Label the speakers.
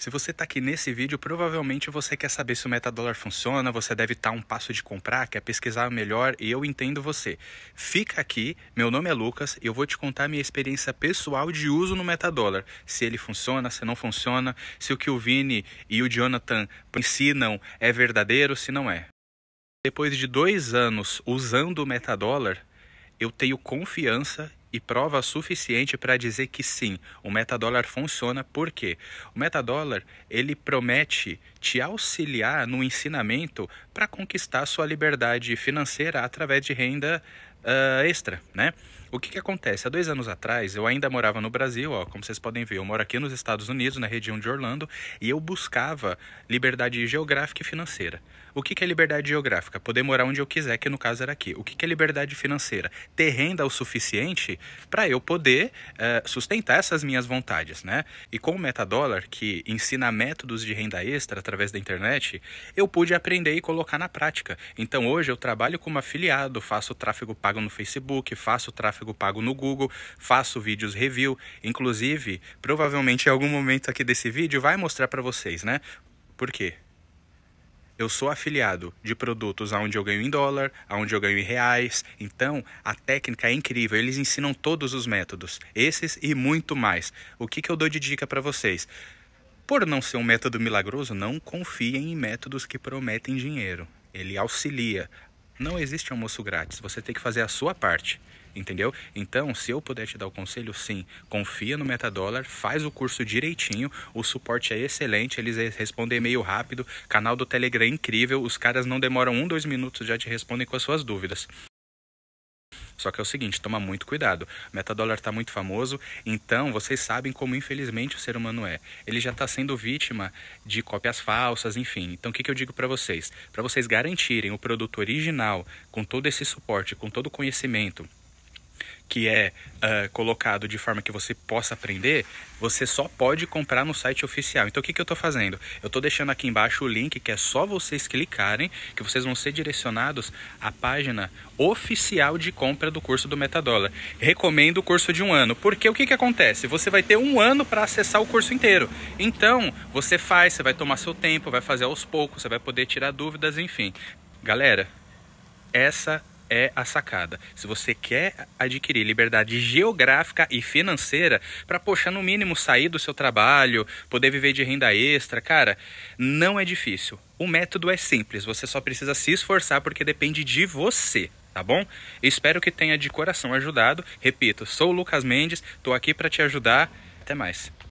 Speaker 1: Se você está aqui nesse vídeo, provavelmente você quer saber se o metadólar funciona, você deve estar tá um passo de comprar, quer pesquisar melhor e eu entendo você. Fica aqui, meu nome é Lucas e eu vou te contar minha experiência pessoal de uso no metadólar. Se ele funciona, se não funciona, se o que o Vini e o Jonathan ensinam é verdadeiro, se não é. Depois de dois anos usando o metadólar, eu tenho confiança e prova suficiente para dizer que sim, o metadólar funciona. Por quê? O metadólar, ele promete te auxiliar no ensinamento para conquistar sua liberdade financeira através de renda uh, extra, né? O que, que acontece? Há dois anos atrás, eu ainda morava no Brasil, ó, como vocês podem ver, eu moro aqui nos Estados Unidos, na região de Orlando, e eu buscava liberdade geográfica e financeira. O que, que é liberdade geográfica? Poder morar onde eu quiser, que no caso era aqui. O que, que é liberdade financeira? Ter renda o suficiente para eu poder uh, sustentar essas minhas vontades, né? E com o Metadollar, que ensina métodos de renda extra através da internet, eu pude aprender e colocar na prática. Então hoje eu trabalho como afiliado, faço tráfego pago pago no Facebook, faço tráfego pago no Google, faço vídeos review. Inclusive, provavelmente em algum momento aqui desse vídeo vai mostrar para vocês, né? Por quê? eu sou afiliado de produtos aonde eu ganho em dólar, aonde eu ganho em reais. Então, a técnica é incrível, eles ensinam todos os métodos, esses e muito mais. O que, que eu dou de dica para vocês? Por não ser um método milagroso, não confiem em métodos que prometem dinheiro. Ele auxilia, não existe almoço grátis, você tem que fazer a sua parte, entendeu? Então, se eu puder te dar o conselho, sim, confia no Metadollar, faz o curso direitinho, o suporte é excelente, eles respondem e-mail rápido, canal do Telegram é incrível, os caras não demoram um, dois minutos, já te respondem com as suas dúvidas. Só que é o seguinte, toma muito cuidado. O metadólar está muito famoso, então vocês sabem como infelizmente o ser humano é. Ele já está sendo vítima de cópias falsas, enfim. Então o que, que eu digo para vocês? Para vocês garantirem o produto original com todo esse suporte, com todo o conhecimento que é uh, colocado de forma que você possa aprender, você só pode comprar no site oficial. Então o que, que eu estou fazendo? Eu estou deixando aqui embaixo o link que é só vocês clicarem, que vocês vão ser direcionados à página oficial de compra do curso do Metadólar. Recomendo o curso de um ano, porque o que, que acontece? Você vai ter um ano para acessar o curso inteiro. Então você faz, você vai tomar seu tempo, vai fazer aos poucos, você vai poder tirar dúvidas, enfim. Galera, essa é a sacada. Se você quer adquirir liberdade geográfica e financeira para, puxar no mínimo sair do seu trabalho, poder viver de renda extra, cara, não é difícil. O método é simples, você só precisa se esforçar porque depende de você tá bom? Espero que tenha de coração ajudado. Repito, sou o Lucas Mendes, tô aqui para te ajudar. Até mais.